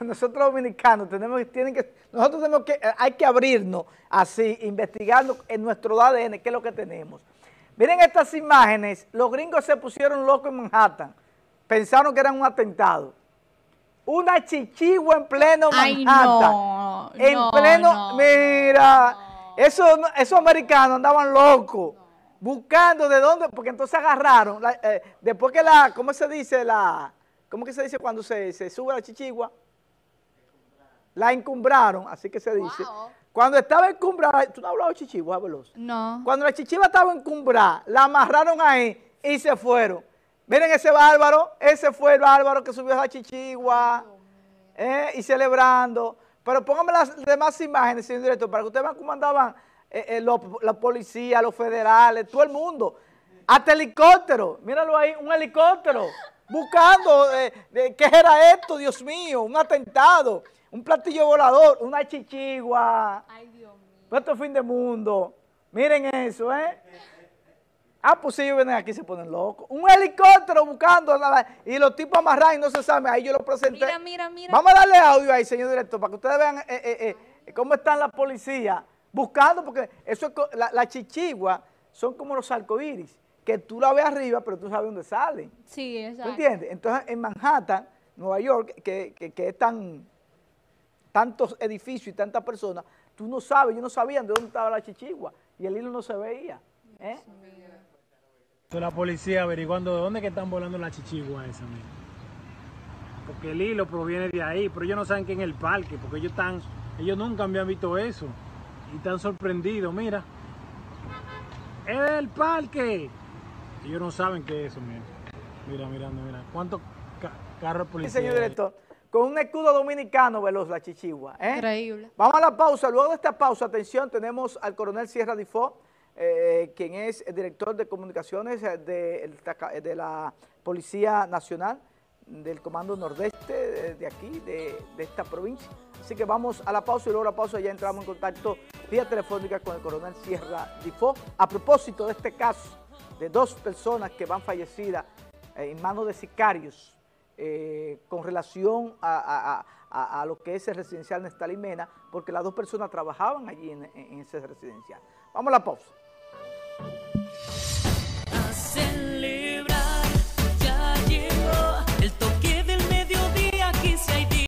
nosotros dominicanos tenemos, tienen que, nosotros tenemos que, eh, hay que abrirnos así, investigando en nuestro ADN qué es lo que tenemos. Miren estas imágenes, los gringos se pusieron locos en Manhattan, pensaron que era un atentado. Una chichigua en pleno Manhattan. en pleno, mira, esos, americanos andaban locos buscando de dónde, porque entonces agarraron, eh, después que la, ¿cómo se dice? la ¿Cómo que se dice cuando se, se sube la chichigua? La encumbraron, así que se dice. Cuando estaba encumbrada, ¿tú no has hablado de No. Cuando la chichigua estaba encumbrada, la amarraron ahí y se fueron. Miren ese bárbaro, ese fue el bárbaro que subió a la chichigua eh, y celebrando. Pero pónganme las demás imágenes, señor director, para que ustedes vean cómo andaban eh, eh, la policía, los federales, todo el mundo. Hasta helicóptero, míralo ahí, un helicóptero, buscando qué era esto, Dios mío, un atentado un platillo volador, una chichigua. Ay, Dios mío. Esto es fin de mundo. Miren eso, ¿eh? Ah, pues ellos vienen aquí se ponen locos. Un helicóptero buscando y los tipos amarrados y no se sabe. Ahí yo lo presenté. Mira, mira, mira. Vamos a darle audio ahí, señor director, para que ustedes vean eh, eh, eh, cómo están las policías buscando, porque eso es, la, chichigua son como los arcoíris, que tú la ves arriba, pero tú sabes dónde salen. Sí, exacto. ¿Tú entiendes? Entonces, en Manhattan, Nueva York, que, que, que es tan tantos edificios y tantas personas, tú no sabes, yo no sabía de dónde estaba la chichigua y el hilo no se veía. ¿eh? La policía averiguando de dónde que están volando la chichigua esa, mira. Porque el hilo proviene de ahí, pero ellos no saben que en el parque, porque ellos están, ellos nunca habían visto eso. Y están sorprendidos, mira. ¡Es el parque! Ellos no saben qué es eso, mira. Mira, mirando, mira. ¿Cuántos carros policías? Señor director con un escudo dominicano veloz la chichigua. ¿eh? Increíble. Vamos a la pausa. Luego de esta pausa, atención, tenemos al coronel Sierra Difó, eh, quien es el director de comunicaciones eh, de, la Policía Nacional del Comando Nordeste de, aquí, de, esta provincia. Así que vamos a la pausa y luego de la pausa ya entramos en contacto vía telefónica con el coronel Sierra Difó. A propósito de este caso de dos personas que van fallecidas en manos de sicarios eh, con relación a, lo que es el residencial Nestalimena, porque las dos personas trabajaban allí en, en ese residencial. Vamos a la pausa.